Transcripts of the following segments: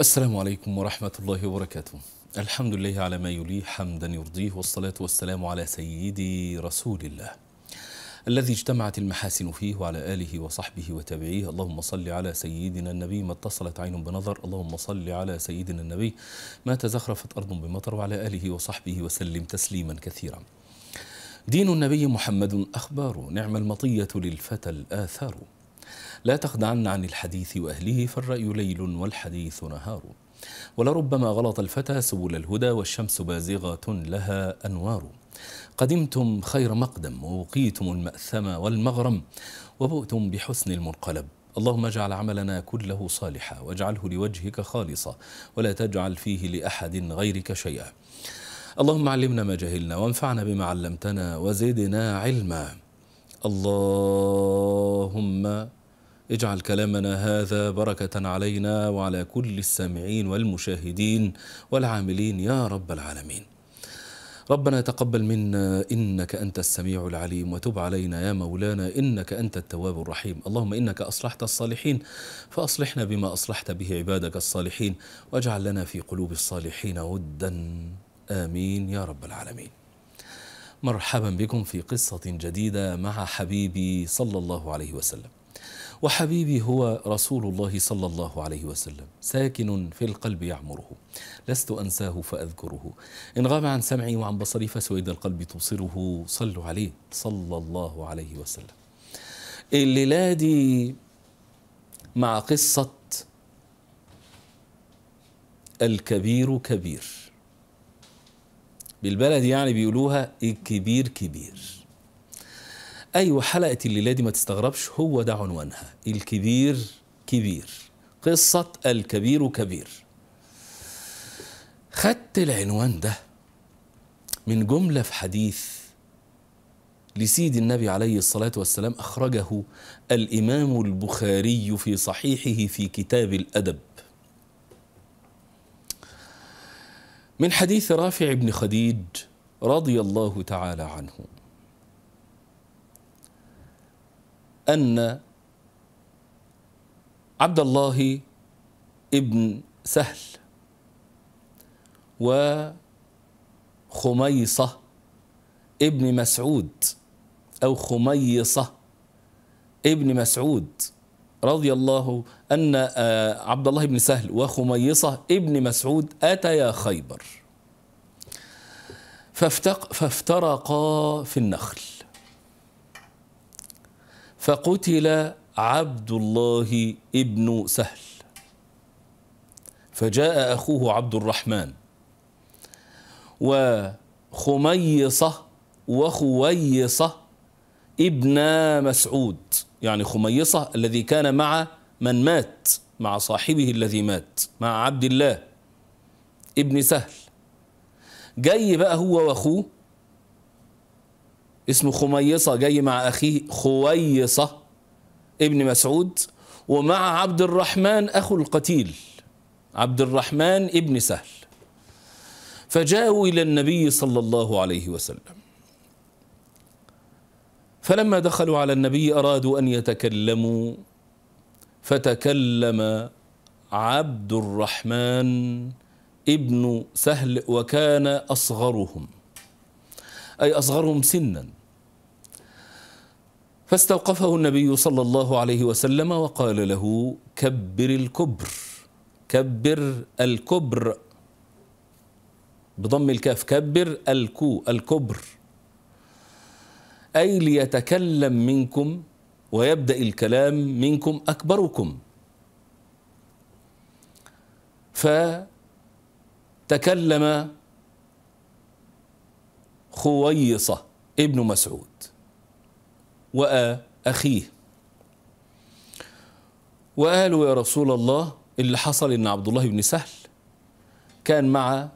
السلام عليكم ورحمة الله وبركاته الحمد لله على ما يليه حمدا يرضيه والصلاة والسلام على سيدي رسول الله الذي اجتمعت المحاسن فيه وعلى آله وصحبه وتابعيه اللهم صل على سيدنا النبي ما اتصلت عين بنظر اللهم صل على سيدنا النبي ما تزخرفت أرض بمطر وعلى آله وصحبه وسلم تسليما كثيرا دين النبي محمد أخبار نعم المطية للفتى الآثار لا تخدعن عن الحديث وأهله فالرأي ليل والحديث نهار ولربما غلط الفتى سبل الهدى والشمس بازغة لها أنوار قدمتم خير مقدم ووقيتم المأثم والمغرم وبؤتم بحسن المنقلب اللهم اجعل عملنا كله صالحا واجعله لوجهك خالصا ولا تجعل فيه لأحد غيرك شيئا اللهم علمنا ما جهلنا وانفعنا بما علمتنا وزدنا علما اللهم اجعل كلامنا هذا بركة علينا وعلى كل السامعين والمشاهدين والعاملين يا رب العالمين ربنا تقبل منا إنك أنت السميع العليم وتب علينا يا مولانا إنك أنت التواب الرحيم اللهم إنك أصلحت الصالحين فأصلحنا بما أصلحت به عبادك الصالحين واجعل لنا في قلوب الصالحين ودا آمين يا رب العالمين مرحبا بكم في قصة جديدة مع حبيبي صلى الله عليه وسلم وحبيبي هو رسول الله صلى الله عليه وسلم ساكن في القلب يعمره لست أنساه فأذكره إن غاب عن سمعي وعن بصري فسويد القلب تبصره صلوا عليه صلى الله عليه وسلم الليلة دي مع قصة الكبير كبير بالبلد يعني بيقولوها الكبير كبير أيوة حلقة الليلة دي ما تستغربش هو ده عنوانها الكبير كبير قصة الكبير كبير خدت العنوان ده من جملة في حديث لسيد النبي عليه الصلاة والسلام أخرجه الإمام البخاري في صحيحه في كتاب الأدب من حديث رافع بن خديج رضي الله تعالى عنه أن عبد الله ابن سهل وخميصة ابن مسعود أو خميصة ابن مسعود رضي الله أن آه، عبد الله بن سهل وخميصة ابن مسعود أتيا خيبر فافترقا في النخل فقتل عبد الله ابن سهل فجاء أخوه عبد الرحمن وخميصة وخويصة ابن مسعود يعني خميصة الذي كان مع من مات مع صاحبه الذي مات مع عبد الله ابن سهل جاي بقى هو واخوه اسمه خميصة جاي مع أخيه خويصة ابن مسعود ومع عبد الرحمن أخو القتيل عبد الرحمن ابن سهل فجاءوا إلى النبي صلى الله عليه وسلم فلما دخلوا على النبي أرادوا أن يتكلموا فتكلم عبد الرحمن ابن سهل وكان أصغرهم أي أصغرهم سنا فاستوقفه النبي صلى الله عليه وسلم وقال له كبر الكبر كبر الكبر بضم الكاف كبر الكو الكبر أي ليتكلم منكم ويبدأ الكلام منكم أكبركم فتكلم خويصة ابن مسعود وأخيه وقالوا يا رسول الله اللي حصل إن عبد الله بن سهل كان مع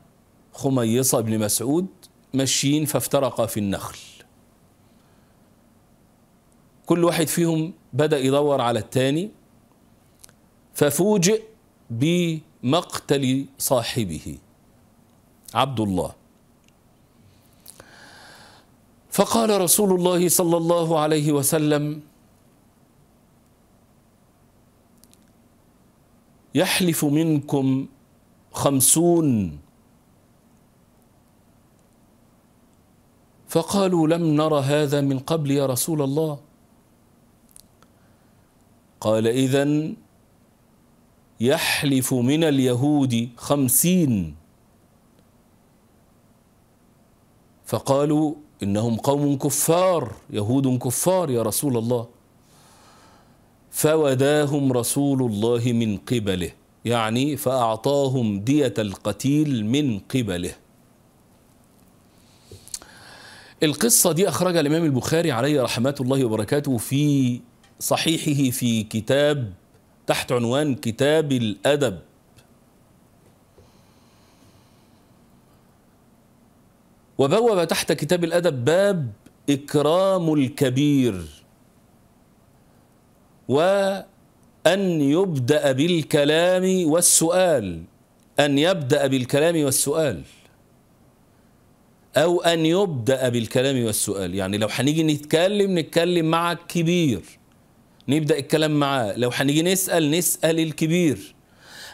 خميصة بن مسعود ماشيين فافترقا في النخل كل واحد فيهم بدأ يدور على الثاني ففوجئ بمقتل صاحبه عبد الله فقال رسول الله صلى الله عليه وسلم يحلف منكم خمسون فقالوا لم نر هذا من قبل يا رسول الله قال إذن يحلف من اليهود خمسين فقالوا إنهم قوم كفار يهود كفار يا رسول الله فوداهم رسول الله من قبله يعني فأعطاهم دية القتيل من قبله القصة دي أخرجها الإمام البخاري عليه رحمة الله وبركاته في صحيحه في كتاب تحت عنوان كتاب الأدب وبوب تحت كتاب الأدب باب إكرام الكبير وأن يبدأ بالكلام والسؤال أن يبدأ بالكلام والسؤال أو أن يبدأ بالكلام والسؤال يعني لو هنيجي نتكلم نتكلم مع الكبير نبدأ الكلام معاه لو هنيجي نسأل نسأل الكبير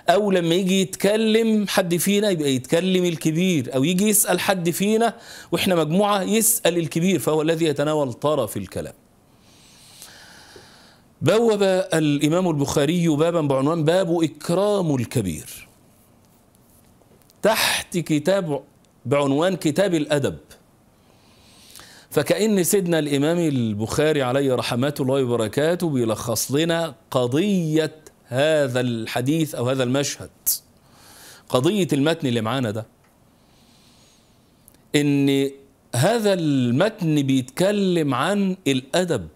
او لما يجي يتكلم حد فينا يبقى يتكلم الكبير او يجي يسال حد فينا واحنا مجموعه يسال الكبير فهو الذي يتناول طرف الكلام بوب الامام البخاري بابا بعنوان باب اكرام الكبير تحت كتاب بعنوان كتاب الادب فكأن سيدنا الإمام البخاري عليه رحمة الله وبركاته بيلخص لنا قضية هذا الحديث أو هذا المشهد قضية المتن اللي معانا ده إن هذا المتن بيتكلم عن الأدب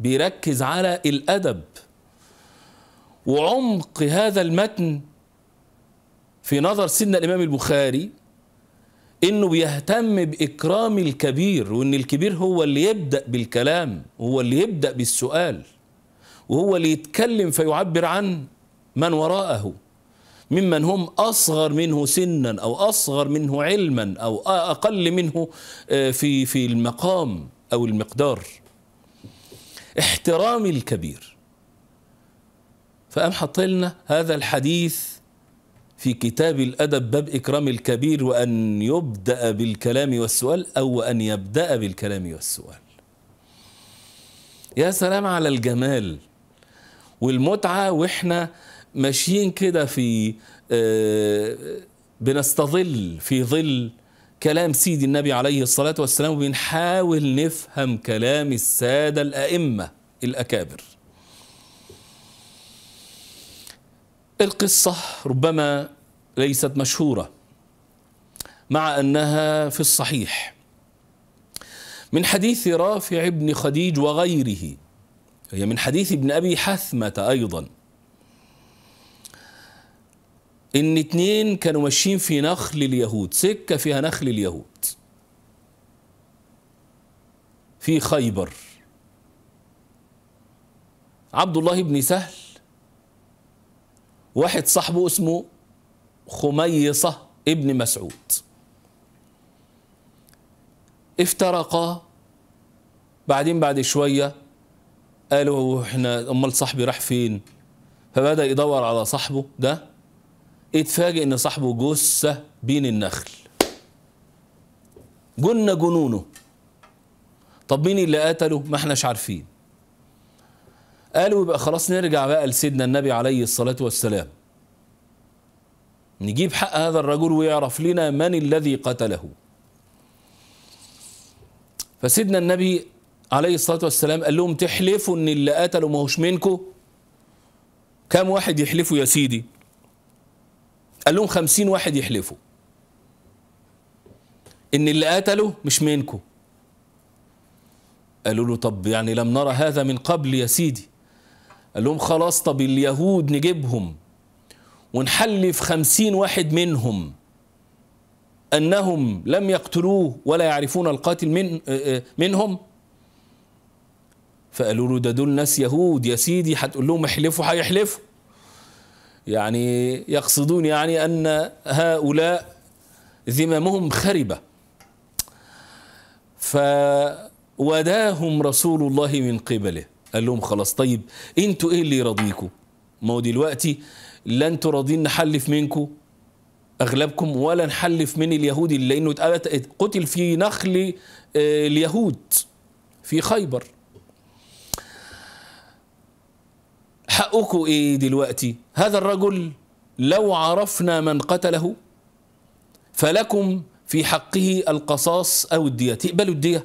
بيركز على الأدب وعمق هذا المتن في نظر سيدنا الإمام البخاري إنه بيهتم بإكرام الكبير وإن الكبير هو اللي يبدأ بالكلام هو اللي يبدأ بالسؤال وهو اللي يتكلم فيعبر عن من وراءه ممن هم أصغر منه سنا أو أصغر منه علما أو أقل منه آه، في في المقام أو المقدار احترام الكبير فقام حط لنا هذا الحديث في كتاب الأدب باب إكرام الكبير وأن يبدأ بالكلام والسؤال أو أن يبدأ بالكلام والسؤال يا سلام على الجمال والمتعه واحنا ماشيين كده في آه، بنستظل في ظل كلام سيدي النبي عليه الصلاه والسلام وبنحاول نفهم كلام الساده الائمه الاكابر القصه ربما ليست مشهوره مع انها في الصحيح من حديث رافع بن خديج وغيره هي من حديث ابن أبي حثمة أيضا إن اتنين كانوا ماشيين في نخل اليهود سكة فيها نخل اليهود في خيبر عبد الله بن سهل واحد صاحبه اسمه خميصة ابن مسعود افترقا بعدين بعد شويه قالوا احنا امال صاحبي راح فين فبدا يدور على صاحبه ده اتفاجئ ان صاحبه جثه بين النخل جن جنونه طب مين اللي قتله ما احناش عارفين قالوا يبقى خلاص نرجع بقى لسيدنا النبي عليه الصلاه والسلام نجيب حق هذا الرجل ويعرف لنا من الذي قتله فسيدنا النبي عليه الصلاة والسلام قال لهم تحلفوا ان اللي قتلوا ما هوش منكم كام واحد يحلفوا يا سيدي قال لهم خمسين واحد يحلفوا ان اللي قتله مش منكم قالوا له طب يعني لم نرى هذا من قبل يا سيدي قال لهم خلاص طب اليهود نجيبهم ونحلف خمسين واحد منهم أنهم لم يقتلوه ولا يعرفون القاتل من آه، آه، منهم فقالوا له ده دول ناس يهود يا سيدي هتقول لهم احلفوا هيحلفوا يعني يقصدون يعني أن هؤلاء ذممهم خربة فوداهم رسول الله من قبله قال لهم خلاص طيب انتوا ايه اللي يرضيكم ما هو دلوقتي لا انتوا نحلف منكم اغلبكم ولا نحلف من اليهود لانه قتل في نخل آه، اليهود في خيبر حقكم ايه دلوقتي هذا الرجل لو عرفنا من قتله فلكم في حقه القصاص أو الدية تقبلوا الدية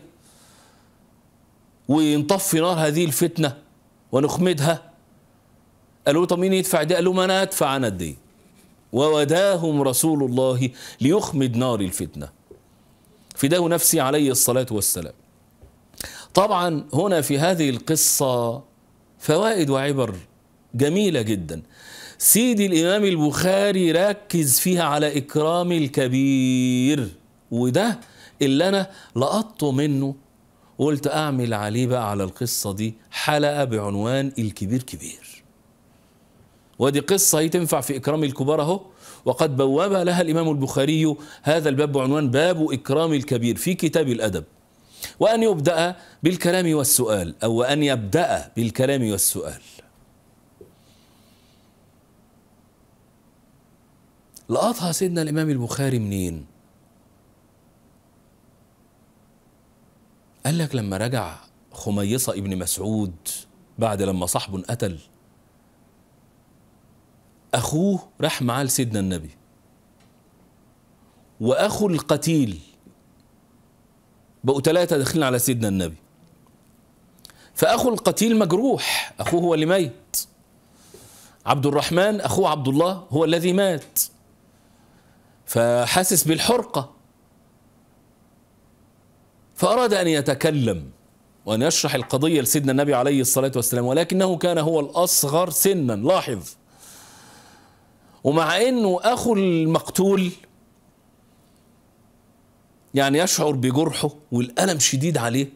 ونطفي نار هذه الفتنة ونخمدها قالوا له طب مين يدفع دي قال ما أنا أدفع أنا الدية ووداهم رسول الله ليخمد نار الفتنة فداه نفسي عليه الصلاة والسلام طبعا هنا في هذه القصة فوائد وعبر جميلة جدا سيدي الإمام البخاري ركز فيها على إكرام الكبير وده اللي أنا لقطته منه قلت أعمل عليه بقى على القصة دي حلقة بعنوان الكبير كبير ودي قصة هي تنفع في إكرام الكبار أهو وقد بوب لها الإمام البخاري هذا الباب بعنوان باب إكرام الكبير في كتاب الأدب وأن يبدأ بالكلام والسؤال أو أن يبدأ بالكلام والسؤال لقطها سيدنا الإمام البخاري منين؟ قال لك لما رجع خميصة ابن مسعود بعد لما صاحبه انقتل أخوه راح معاه لسيدنا النبي وأخو القتيل بقوا ثلاثة داخلين على سيدنا النبي فأخو القتيل مجروح أخوه هو اللي ميت عبد الرحمن أخوه عبد الله هو الذي مات فحاسس بالحرقة فأراد أن يتكلم وأن يشرح القضية لسيدنا النبي عليه الصلاة والسلام ولكنه كان هو الأصغر سنا لاحظ ومع أنه أخو المقتول يعني يشعر بجرحه والألم شديد عليه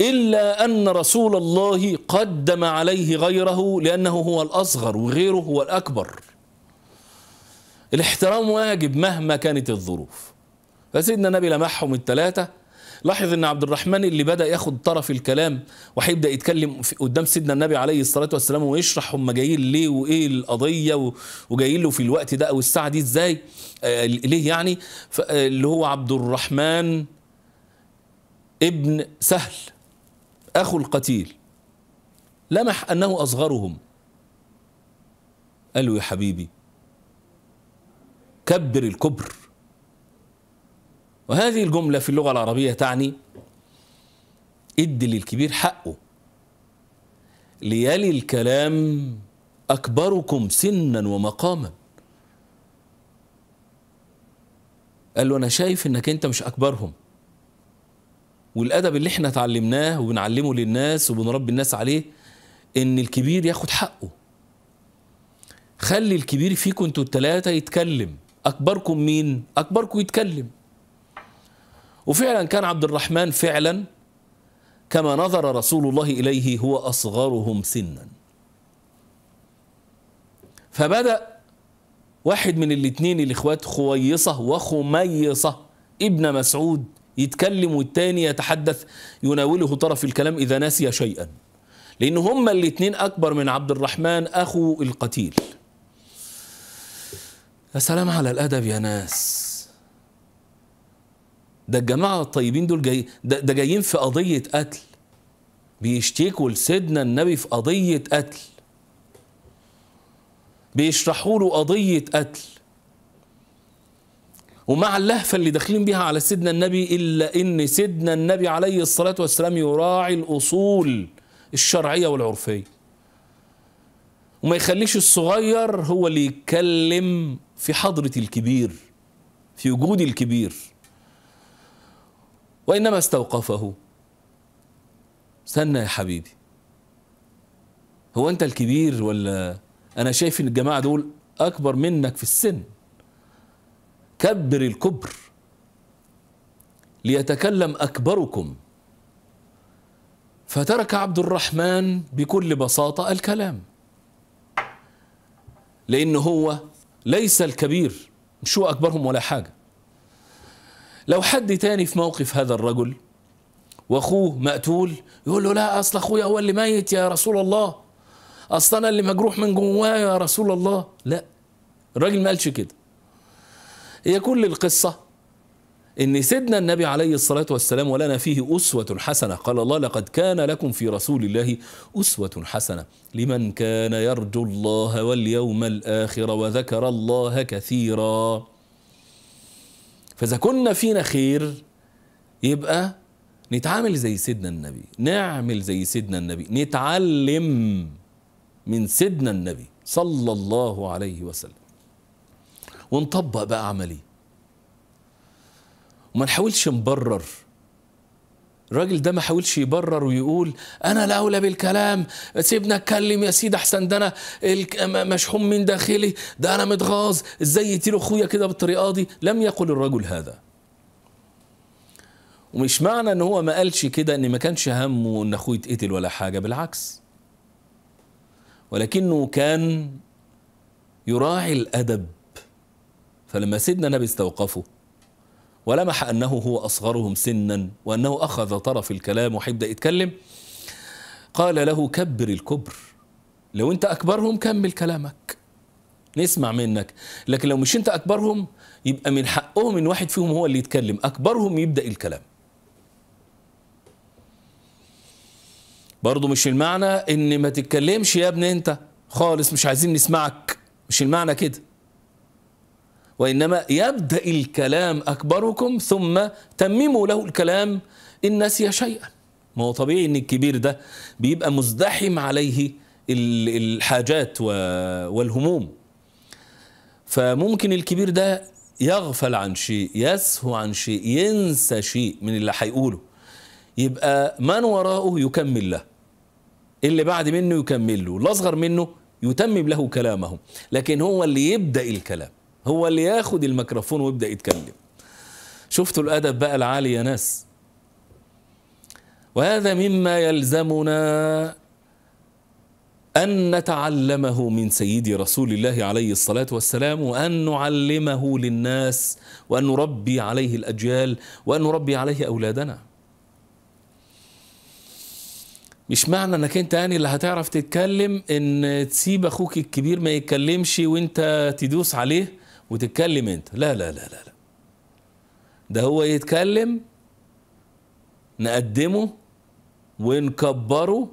إلا أن رسول الله قدم عليه غيره لأنه هو الأصغر وغيره هو الأكبر الاحترام واجب مهما كانت الظروف فسيدنا النبي لمحهم الثلاثة لاحظ ان عبد الرحمن اللي بدا ياخد طرف الكلام وهيبدا يتكلم قدام سيدنا النبي عليه الصلاه والسلام ويشرح هم جايين ليه وايه القضيه وجايين له في الوقت ده او الساعه دي ازاي آه ليه يعني آه، اللي هو عبد الرحمن ابن سهل اخو القتيل لمح انه اصغرهم قال له يا حبيبي كبر الكبر وهذه الجملة في اللغة العربية تعني ادي للكبير حقه ليالي الكلام أكبركم سنا ومقاما قال له أنا شايف إنك أنت مش أكبرهم والأدب اللي احنا اتعلمناه وبنعلمه للناس وبنربي الناس عليه إن الكبير ياخد حقه خلي الكبير فيكم انتوا التلاتة يتكلم أكبركم مين؟ أكبركم يتكلم وفعلا كان عبد الرحمن فعلا كما نظر رسول الله إليه هو أصغرهم سنا فبدأ واحد من الاثنين الإخوات خويصة وخميصة ابن مسعود يتكلم والتاني يتحدث يناوله طرف الكلام إذا نسي شيئا لأن هما الاثنين أكبر من عبد الرحمن أخو القتيل يا سلام على الادب يا ناس ده الجماعه الطيبين دول جاي ده, ده جايين في قضيه قتل بيشتكوا لسيدنا النبي في قضيه قتل بيشرحوا له قضيه قتل ومع اللهفه اللي داخلين بيها على سيدنا النبي الا ان سيدنا النبي عليه الصلاه والسلام يراعي الاصول الشرعيه والعرفيه وما يخليش الصغير هو اللي يتكلم في حضرة الكبير في وجود الكبير وإنما استوقفه استنى يا حبيبي هو أنت الكبير ولا أنا شايف إن الجماعة دول أكبر منك في السن كبر الكبر ليتكلم أكبركم فترك عبد الرحمن بكل بساطة الكلام لأن هو ليس الكبير مش هو أكبرهم ولا حاجة لو حد تاني في موقف هذا الرجل واخوه مقتول يقول له لا اصل اخويا هو اللي ميت يا رسول الله اصل انا اللي مجروح من جواه يا رسول الله لا الراجل ما قالش كده هي كل القصه ان سيدنا النبي عليه الصلاه والسلام ولنا فيه اسوه حسنه قال الله لقد كان لكم في رسول الله اسوه حسنه لمن كان يرجو الله واليوم الاخر وذكر الله كثيرا فاذا كنا فينا خير يبقى نتعامل زي سيدنا النبي نعمل زي سيدنا النبي نتعلم من سيدنا النبي صلى الله عليه وسلم ونطبق بقى عملي وما نحاولش نبرر الراجل ده ما حاولش يبرر ويقول انا الاولى بالكلام سيبنا اتكلم يا سيدي احسن ده انا مشحوم من داخلي ده انا متغاظ ازاي يتيل اخويا كده بالطريقه دي لم يقل الرجل هذا ومش معنى ان هو ما قالش كده ان ما كانش همه ان اخوه يتقتل ولا حاجه بالعكس ولكنه كان يراعي الادب فلما سيدنا النبي استوقفه ولمح أنه هو أصغرهم سنا وأنه أخذ طرف الكلام وحب يتكلم قال له كبر الكبر لو أنت أكبرهم كمل كلامك نسمع منك لكن لو مش أنت أكبرهم يبقى من حقهم إن واحد فيهم هو اللي يتكلم أكبرهم يبدأ الكلام برضه مش المعنى ان ما تتكلمش يا ابني انت خالص مش عايزين نسمعك مش المعنى كده وإنما يبدأ الكلام أكبركم ثم تمموا له الكلام إن نسي شيئا ما هو طبيعي إن الكبير ده بيبقى مزدحم عليه الحاجات والهموم فممكن الكبير ده يغفل عن شيء يسهو عن شيء ينسى شيء من اللي هيقوله يبقى من وراءه يكمل له اللي بعد منه يكمل له الأصغر منه يتمم له كلامه لكن هو اللي يبدأ الكلام هو اللي ياخد الميكروفون ويبدا يتكلم شفتوا الادب بقى العالي يا ناس وهذا مما يلزمنا ان نتعلمه من سيدي رسول الله عليه الصلاه والسلام وان نعلمه للناس وان نربي عليه الاجيال وان نربي عليه اولادنا مش معنى انك انت يعني اللي هتعرف تتكلم ان تسيب اخوك الكبير ما يتكلمش وانت تدوس عليه وتتكلم انت لا لا لا لا, ده هو يتكلم نقدمه ونكبره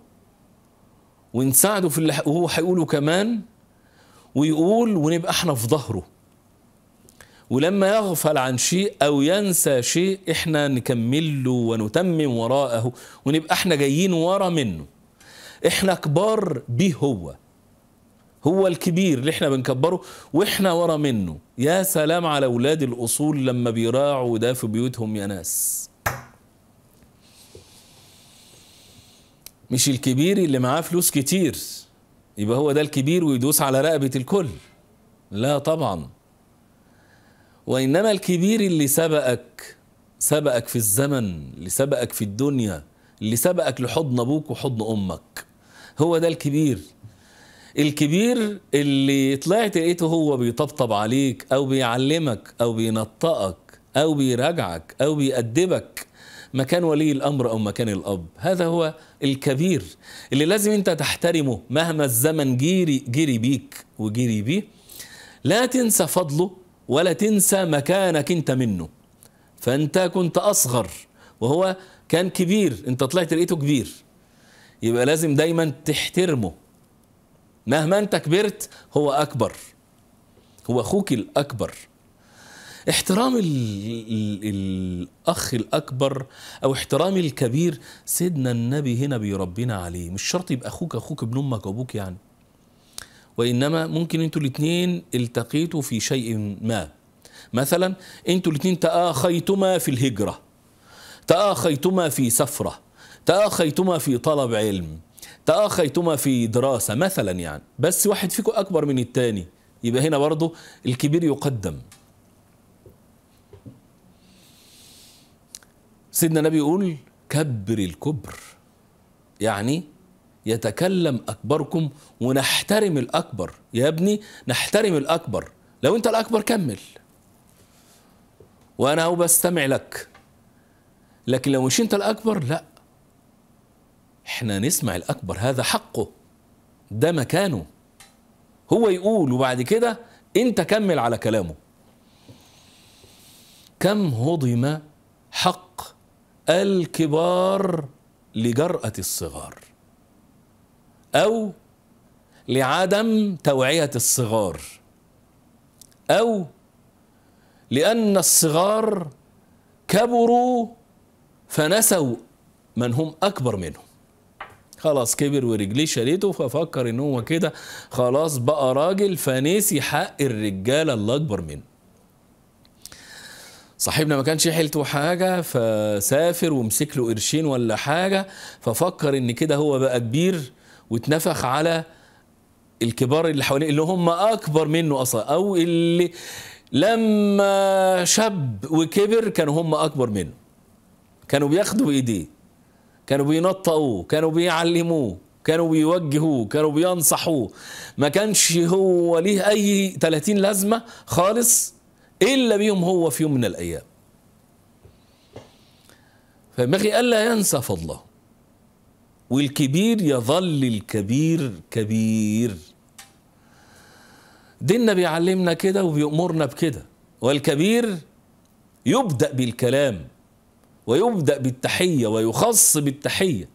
ونساعده في اللي هو هيقوله كمان ويقول ونبقى احنا في ظهره ولما يغفل عن شيء او ينسى شيء احنا نكمل له ونتمم وراءه ونبقى احنا جايين ورا منه احنا كبار به هو هو الكبير اللي احنا بنكبره واحنا ورا منه يا سلام على اولاد الاصول لما بيراعوا ده في بيوتهم يا ناس مش الكبير اللي معاه فلوس كتير يبقى هو ده الكبير ويدوس على رقبة الكل لا طبعا وإنما الكبير اللي سبقك سبقك في الزمن اللي سبقك في الدنيا اللي سبقك لحضن أبوك وحضن أمك هو ده الكبير الكبير اللي طلعت لقيته هو بيطبطب عليك او بيعلمك او بينطقك او بيراجعك او بيأدبك مكان ولي الامر او مكان الاب هذا هو الكبير اللي لازم انت تحترمه مهما الزمن جري جري بيك وجري بيه لا تنسى فضله ولا تنسى مكانك انت منه فانت كنت اصغر وهو كان كبير انت طلعت لقيته كبير يبقى لازم دايما تحترمه مهما انت كبرت هو اكبر هو اخوك الاكبر احترام الـ الـ الاخ الاكبر او احترام الكبير سيدنا النبي هنا بيربينا عليه مش شرط يبقى اخوك اخوك ابن امك وابوك يعني وانما ممكن انتوا الاثنين التقيتوا في شيء ما مثلا انتوا الاثنين تآخيتما في الهجره تآخيتما في سفره تآخيتما في طلب علم تأخيتما في دراسة مثلا يعني بس واحد فيكم أكبر من الثاني يبقى هنا برضه الكبير يقدم سيدنا النبي يقول كبر الكبر يعني يتكلم أكبركم ونحترم الأكبر يا ابني نحترم الأكبر لو أنت الأكبر كمل وأنا هو بستمع لك لكن لو مش أنت الأكبر لا احنا نسمع الأكبر هذا حقه ده مكانه هو يقول وبعد كده انت كمل على كلامه كم هضم حق الكبار لجرأة الصغار أو لعدم توعية الصغار أو لأن الصغار كبروا فنسوا من هم أكبر منهم خلاص كبر ورجليه شريته ففكر ان هو كده خلاص بقى راجل فنسي حق الرجاله اللي اكبر منه صاحبنا ما كانش حيلته حاجه فسافر ومسك له قرشين ولا حاجه ففكر ان كده هو بقى كبير واتنفخ على الكبار اللي حواليه اللي هم اكبر منه اصلا او اللي لما شاب وكبر كانوا هم اكبر منه كانوا بياخدوا بايديه كانوا بينطقوه كانوا بيعلموه كانوا بيوجهوه كانوا بينصحوه ما كانش هو ليه اي 30 لازمه خالص الا بيهم هو في يوم من الايام فينبغي الا ينسى فضله والكبير يظل الكبير كبير ديننا بيعلمنا كده وبيأمرنا بكده والكبير يبدأ بالكلام ويبدأ بالتحية ويخص بالتحية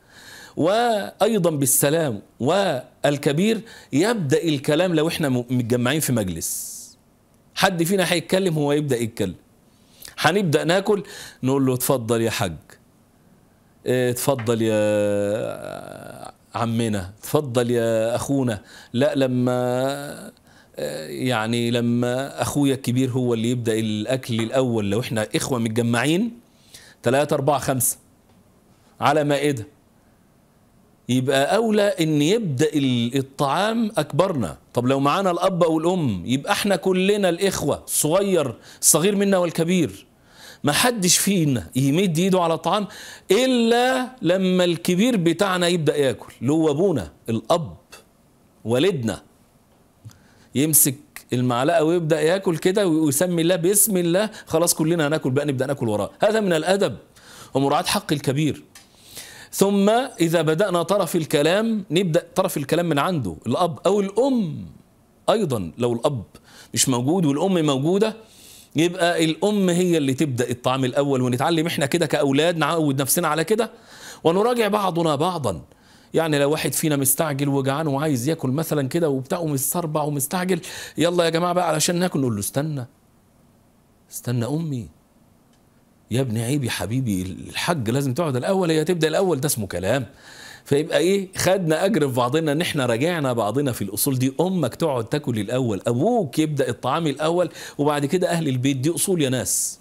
وأيضا بالسلام والكبير يبدأ الكلام لو احنا متجمعين في مجلس حد فينا هيتكلم هو يبدأ يتكلم هنبدأ ناكل نقول له اتفضل يا حاج إيه، اتفضل يا عمنا اتفضل يا أخونا لا لما يعني لما أخويا الكبير هو اللي يبدأ الأكل الأول لو احنا إخوة متجمعين 3 4 5 على مائدة إيه يبقى أولى أن يبدأ الطعام أكبرنا طب لو معانا الأب أو الأم يبقى احنا كلنا الإخوة الصغير الصغير منا والكبير ما حدش فينا يمد ايده على الطعام إلا لما الكبير بتاعنا يبدأ ياكل اللي هو أبونا الأب والدنا يمسك المعلقه ويبدا ياكل كده ويسمي الله باسم الله خلاص كلنا هناكل بقى نبدا ناكل وراه هذا من الادب ومراعاه حق الكبير ثم اذا بدانا طرف الكلام نبدا طرف الكلام من عنده الاب او الام ايضا لو الاب مش موجود والام موجوده يبقى الام هي اللي تبدا الطعام الاول ونتعلم احنا كده كاولاد نعود نفسنا على كده ونراجع بعضنا بعضا يعني لو واحد فينا مستعجل وجعان وعايز ياكل مثلا كده وبتاع ومستربع ومستعجل يلا يا جماعه بقى علشان ناكل نقول له استنى استنى امي يا ابن عيب يا حبيبي الحج لازم تقعد الاول هي تبدا الاول ده اسمه كلام فيبقى ايه خدنا اجر في بعضنا ان احنا راجعنا بعضنا في الاصول دي امك تقعد تاكل الاول ابوك يبدا الطعام الاول وبعد كده اهل البيت دي اصول يا ناس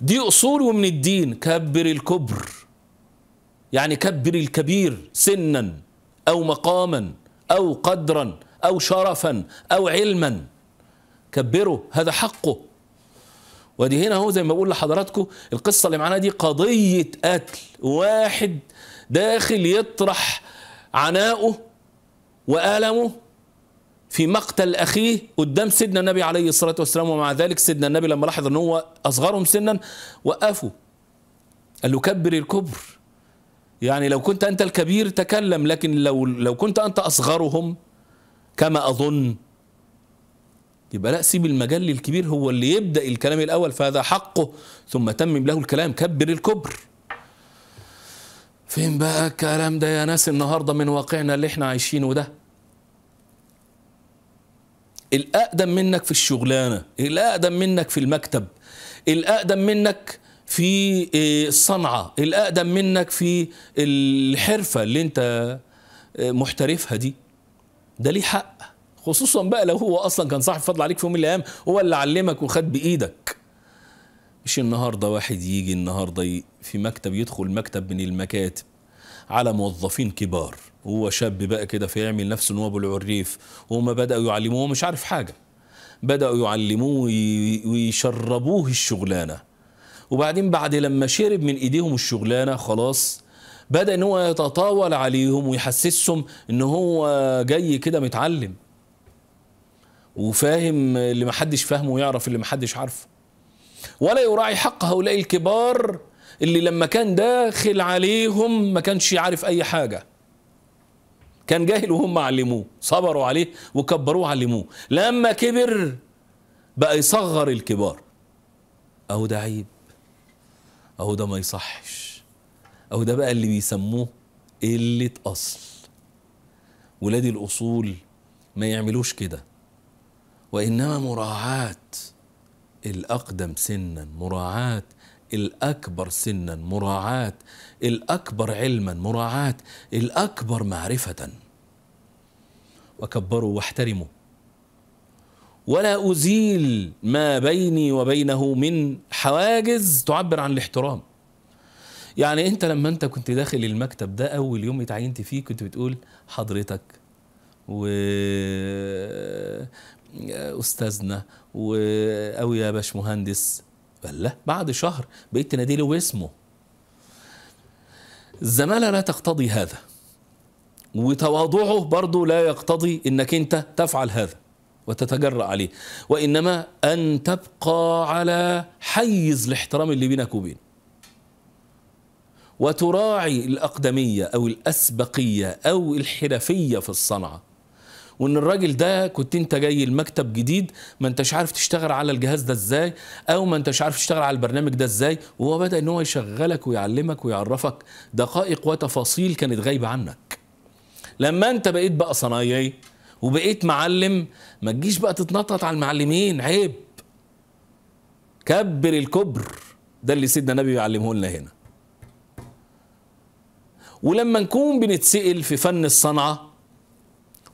دي اصول ومن الدين كبر الكبر يعني كبر الكبير سنا أو مقاما أو قدرا أو شرفا أو علما كبره هذا حقه ودي هنا هو زي ما بقول لحضراتكم القصة اللي معانا دي قضية قتل واحد داخل يطرح عناؤه وألمه في مقتل أخيه قدام سيدنا النبي عليه الصلاة والسلام ومع ذلك سيدنا النبي لما لاحظ أن هو أصغرهم سنا وقفوا قال له كبر الكبر يعني لو كنت أنت الكبير تكلم لكن لو لو كنت أنت أصغرهم كما أظن يبقى لا سيب المجال للكبير هو اللي يبدأ الكلام الأول فهذا حقه ثم تمم له الكلام كبر الكبر فين بقى الكلام ده يا ناس النهارده من واقعنا اللي احنا عايشينه ده الأقدم منك في الشغلانة الأقدم منك في المكتب الأقدم منك في الصنعة إيه، الأقدم منك في الحرفة اللي أنت إيه، محترفها دي ده ليه حق خصوصا بقى لو هو أصلا كان صاحب فضل عليك في يوم من الأيام هو اللي علمك وخد بإيدك مش النهاردة واحد يجي النهاردة في مكتب يدخل مكتب من المكاتب على موظفين كبار هو شاب بقى كده فيعمل نفسه ان هو ابو العريف وهما بداوا يعلموه مش عارف حاجه بداوا يعلموه ويشربوه الشغلانه وبعدين بعد لما شرب من ايديهم الشغلانه خلاص بدا ان هو يتطاول عليهم ويحسسهم ان هو جاي كده متعلم وفاهم اللي محدش فاهمه ويعرف اللي محدش عارفه ولا يراعي حق هؤلاء الكبار اللي لما كان داخل عليهم ما كانش عارف اي حاجه كان جاهل وهم علموه صبروا عليه وكبروه علموه لما كبر بقى يصغر الكبار اهو ده عيب اهو ده ما يصحش اهو ده بقى اللي بيسموه قلة أصل ولاد الأصول ما يعملوش كده وإنما مراعاة الأقدم سنا مراعاة الأكبر سنا مراعاة الأكبر علما مراعاة الأكبر معرفة وكبروا واحترموا ولا أزيل ما بيني وبينه من حواجز تعبر عن الاحترام يعني أنت لما أنت كنت داخل المكتب ده أول يوم اتعينت فيه كنت بتقول حضرتك و استاذنا و... او يا باشمهندس بلا بعد شهر بقيت تناديله باسمه الزمالة لا تقتضي هذا وتواضعه برضه لا يقتضي انك انت تفعل هذا وتتجرأ عليه وإنما أن تبقى على حيز الاحترام اللي بينك وبينه وتراعي الأقدمية أو الأسبقية أو الحرفية في الصنعة وان الراجل ده كنت انت جاي المكتب جديد ما انتش عارف تشتغل على الجهاز ده ازاي او ما انتش عارف تشتغل على البرنامج ده ازاي وهو بدا ان هو يشغلك ويعلمك ويعرفك دقائق وتفاصيل كانت غايبه عنك لما انت بقيت بقى صنايعي وبقيت معلم ما تجيش بقى تتنطط على المعلمين عيب كبر الكبر ده اللي سيدنا النبي بيعلمه لنا هنا ولما نكون بنتسأل في فن الصنعة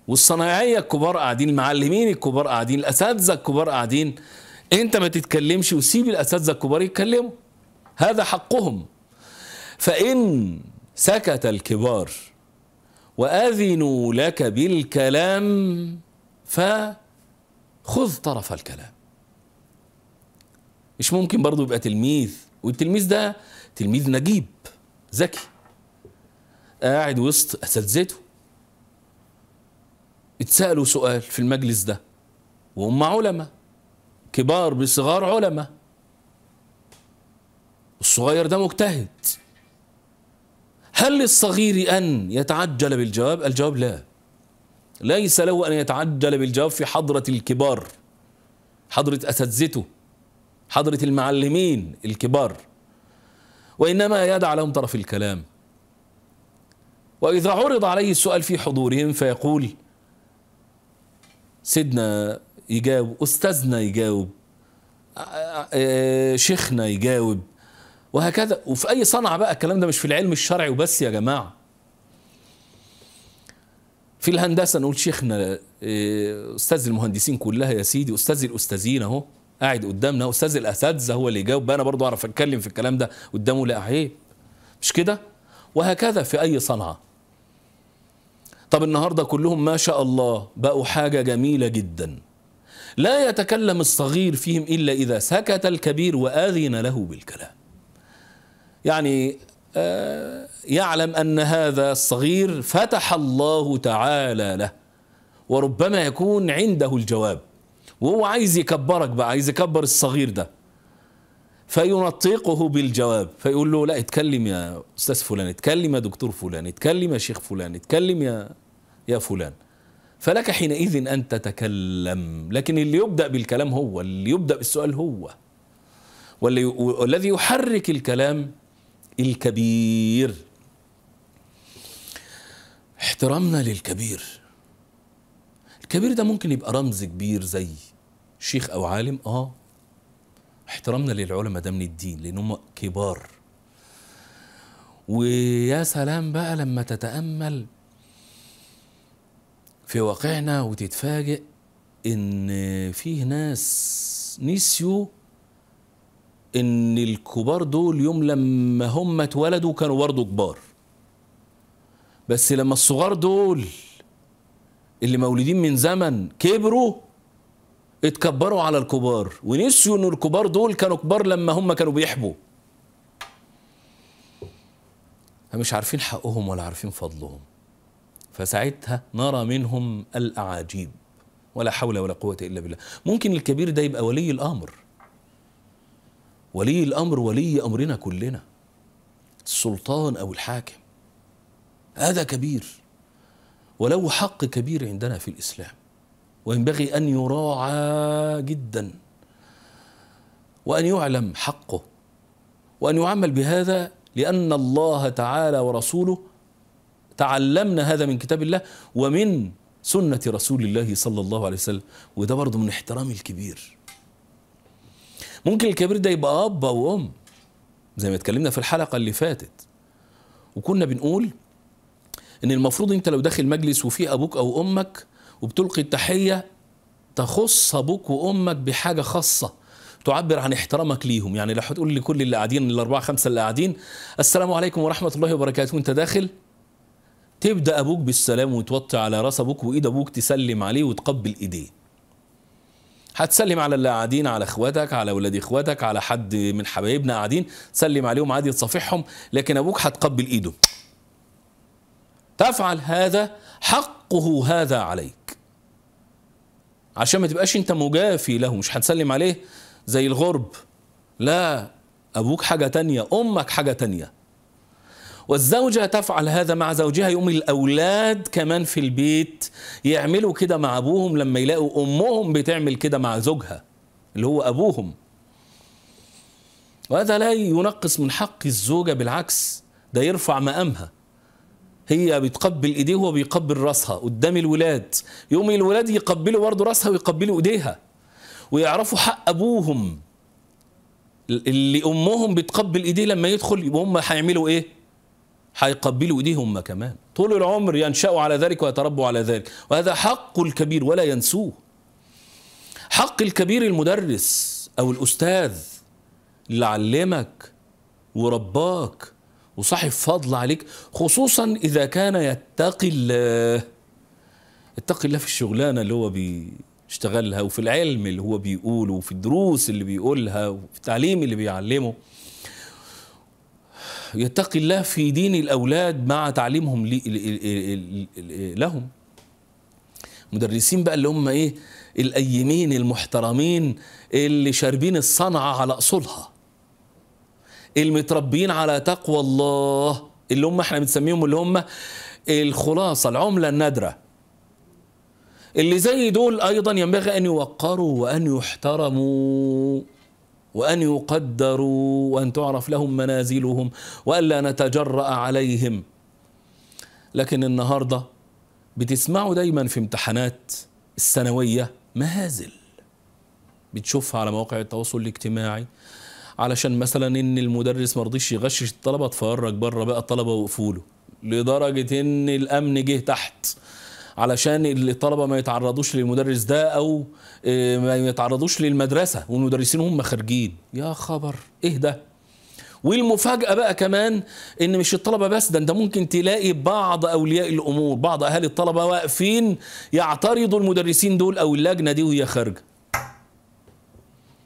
والصنايعية الكبار قاعدين المعلمين الكبار قاعدين الأساتذة الكبار قاعدين انت ما تتكلمش وسيب الأساتذة الكبار يتكلموا هذا حقهم فإن سكت الكبار وأذنوا لك بالكلام فخذ طرف الكلام مش ممكن برضه يبقى تلميذ والتلميذ ده تلميذ نجيب ذكي قاعد وسط أساتذته اتسألوا سؤال في المجلس ده وهم علماء كبار بصغار علماء الصغير ده مجتهد هل للصغير أن يتعجل بالجواب؟ الجواب لا ليس له أن يتعجل بالجواب في حضرة الكبار حضرة أساتذته حضرة المعلمين الكبار وإنما يدع لهم طرف الكلام وإذا عرض عليه السؤال في حضورهم فيقول سيدنا يجاوب أستاذنا يجاوب آه، آه، آه، شيخنا يجاوب وهكذا وفي أي صنعة بقى الكلام ده مش في العلم الشرعي وبس يا جماعة في الهندسة نقول شيخنا آه، أستاذ المهندسين كلها يا سيدي أستاذ الأستاذين أهو قاعد قدامنا أستاذ الأساتذة هو اللي يجاوب أنا برضه أعرف أتكلم في الكلام ده قدامه لا عيب مش كده وهكذا في أي صنعة طب النهاردة كلهم ما شاء الله بقوا حاجة جميلة جدا لا يتكلم الصغير فيهم إلا إذا سكت الكبير وآذن له بالكلام يعني آه، يعلم أن هذا الصغير فتح الله تعالى له وربما يكون عنده الجواب وهو عايز يكبرك بقى عايز يكبر الصغير ده فينطقه بالجواب فيقول له لا اتكلم يا استاذ فلان اتكلم يا دكتور فلان اتكلم يا شيخ فلان اتكلم يا يا فلان فلك حينئذ ان تتكلم لكن اللي يبدا بالكلام هو اللي يبدا بالسؤال هو والذي يحرك الكلام الكبير احترامنا للكبير الكبير ده ممكن يبقى رمز كبير زي شيخ او عالم اه احترامنا للعلماء ده من الدين لان هم كبار ويا سلام بقى لما تتامل في واقعنا وتتفاجئ ان فيه ناس نسيوا ان الكبار دول يوم لما هم اتولدوا كانوا برضه كبار بس لما الصغار دول اللي مولودين من زمن كبروا اتكبروا على الكبار ونسيوا ان الكبار دول كانوا كبار لما هم كانوا بيحبوا مش عارفين حقهم ولا عارفين فضلهم فساعتها نرى منهم الاعاجيب ولا حول ولا قوه الا بالله ممكن الكبير ده يبقى ولي الامر ولي الأمر ولي أمرنا كلنا السلطان أو الحاكم هذا كبير وله حق كبير عندنا في الإسلام وينبغي أن يراعى جدا وأن يعلم حقه وأن يعمل بهذا لأن الله تعالى ورسوله تعلمنا هذا من كتاب الله ومن سنة رسول الله صلى الله عليه وسلم وده برضه من احترام الكبير ممكن الكبير ده يبقى اب او ام زي ما اتكلمنا في الحلقه اللي فاتت وكنا بنقول ان المفروض انت لو داخل مجلس وفي ابوك او امك وبتلقي التحيه تخص ابوك وامك بحاجه خاصه تعبر عن احترامك ليهم يعني لو هتقول لكل اللي قاعدين الاربعه خمسه اللي قاعدين السلام عليكم ورحمه الله وبركاته وانت داخل تبدا ابوك بالسلام وتوطي على راس ابوك وايد ابوك تسلم عليه وتقبل ايديه هتسلم على اللي قاعدين على اخواتك على ولاد اخواتك على حد من حبايبنا قاعدين تسلم عليهم عادي تصافحهم لكن ابوك هتقبل ايده تفعل هذا حقه هذا عليك عشان ما تبقاش انت مجافي له مش هتسلم عليه زي الغرب لا ابوك حاجه تانية امك حاجه تانية والزوجة تفعل هذا مع زوجها يقوم الأولاد كمان في البيت يعملوا كده مع أبوهم لما يلاقوا أمهم بتعمل كده مع زوجها اللي هو أبوهم وهذا لا ينقص من حق الزوجة بالعكس ده يرفع مقامها هي بتقبل ايديه وهو بيقبل راسها قدام الولاد يوم الولاد يقبلوا برضه راسها ويقبلوا ايديها ويعرفوا حق ابوهم اللي امهم بتقبل ايديه لما يدخل يبقى هم هيعملوا ايه هيقبلوا ايديهم كمان طول العمر ينشأوا على ذلك ويتربوا على ذلك وهذا حق الكبير ولا ينسوه حق الكبير المدرس أو الأستاذ اللي علمك ورباك وصاحب فضل عليك خصوصا إذا كان يتقي الله اتقي الله في الشغلانة اللي هو بيشتغلها وفي العلم اللي هو بيقوله وفي الدروس اللي بيقولها وفي التعليم اللي بيعلمه يتقي الله في دين الأولاد مع تعليمهم لهم مدرسين بقى اللي هم إيه الأيمين المحترمين اللي شاربين الصنعة على أصولها المتربيين على تقوى الله اللي هم احنا بنسميهم اللي هم الخلاصة العملة النادرة اللي زي دول أيضا ينبغي أن يوقروا وأن يحترموا وأن يقدروا وأن تعرف لهم منازلهم وألا نتجرأ عليهم لكن النهاردة بتسمعوا دايما في امتحانات السنوية مهازل بتشوفها على مواقع التواصل الاجتماعي علشان مثلا ان المدرس مرضيش يغشش الطلبه اتفرج بره بقى الطلبه وقفوله لدرجه ان الامن جه تحت علشان الطلبه ما يتعرضوش للمدرس ده او آه، ما يتعرضوش للمدرسه والمدرسين هم خارجين يا خبر ايه ده والمفاجاه بقى كمان ان مش الطلبه بس ده انت ممكن تلاقي بعض اولياء الامور بعض اهالي الطلبه واقفين يعترضوا المدرسين دول او اللجنه دي وهي خارجه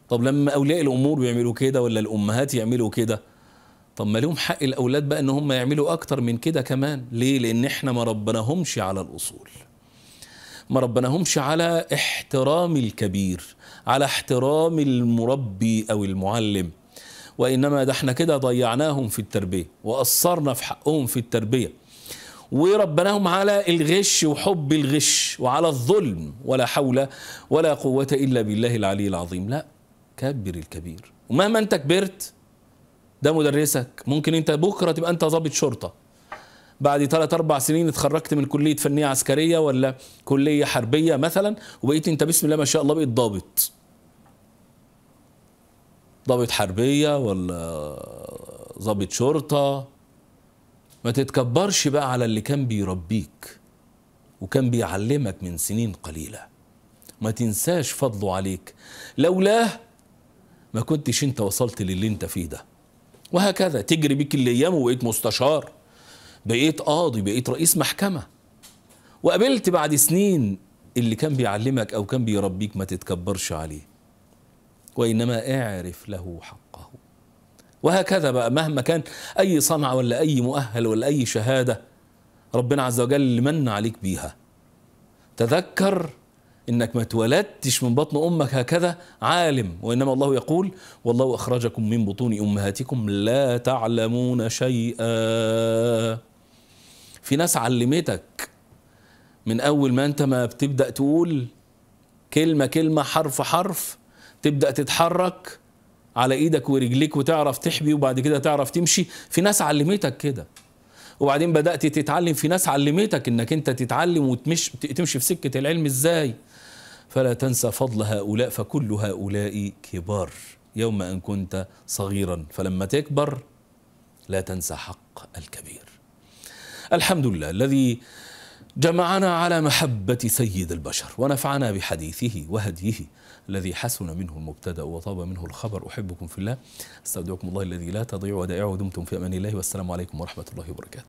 طب لما اولياء الامور بيعملوا كده ولا الامهات يعملوا كده طب ما لهم حق الاولاد بقى ان هم يعملوا اكتر من كده كمان ليه لان احنا ما ربناهمش على الاصول ما ربناهمش على احترام الكبير على احترام المربي او المعلم وانما ده احنا كده ضيعناهم في التربيه وقصرنا في حقهم في التربيه وربناهم على الغش وحب الغش وعلى الظلم ولا حول ولا قوه الا بالله العلي العظيم لا كبر الكبير ومهما انت كبرت ده مدرسك ممكن انت بكره تبقى انت ضابط شرطه بعد ثلاث اربع سنين اتخرجت من كليه فنيه عسكريه ولا كليه حربيه مثلا وبقيت انت بسم الله ما شاء الله بقيت ضابط ضابط حربيه ولا ضابط شرطه ما تتكبرش بقى على اللي كان بيربيك وكان بيعلمك من سنين قليله ما تنساش فضله عليك لولاه ما كنتش انت وصلت للي انت فيه ده وهكذا تجري بيك الايام وبقيت مستشار بقيت قاضي بقيت رئيس محكمه وقابلت بعد سنين اللي كان بيعلمك او كان بيربيك ما تتكبرش عليه وانما اعرف له حقه وهكذا بقى مهما كان اي صنعه ولا اي مؤهل ولا اي شهاده ربنا عز وجل من عليك بيها تذكر إنك ما اتولدتش من بطن أمك هكذا عالم وإنما الله يقول والله أخرجكم من بطون أمهاتكم لا تعلمون شيئا في ناس علمتك من أول ما أنت ما بتبدأ تقول كلمة كلمة حرف حرف تبدأ تتحرك على إيدك ورجليك وتعرف تحبي وبعد كده تعرف تمشي في ناس علمتك كده وبعدين بدأت تتعلم في ناس علمتك إنك أنت تتعلم وتمشي في سكة العلم إزاي فلا تنسى فضل هؤلاء فكل هؤلاء كبار يوم أن كنت صغيرا فلما تكبر لا تنسى حق الكبير الحمد لله الذي جمعنا على محبة سيد البشر ونفعنا بحديثه وهديه الذي حسن منه المبتدأ وطاب منه الخبر أحبكم في الله استودعكم الله الذي لا تضيع ودائعه ودمتم في أمان الله والسلام عليكم ورحمة الله وبركاته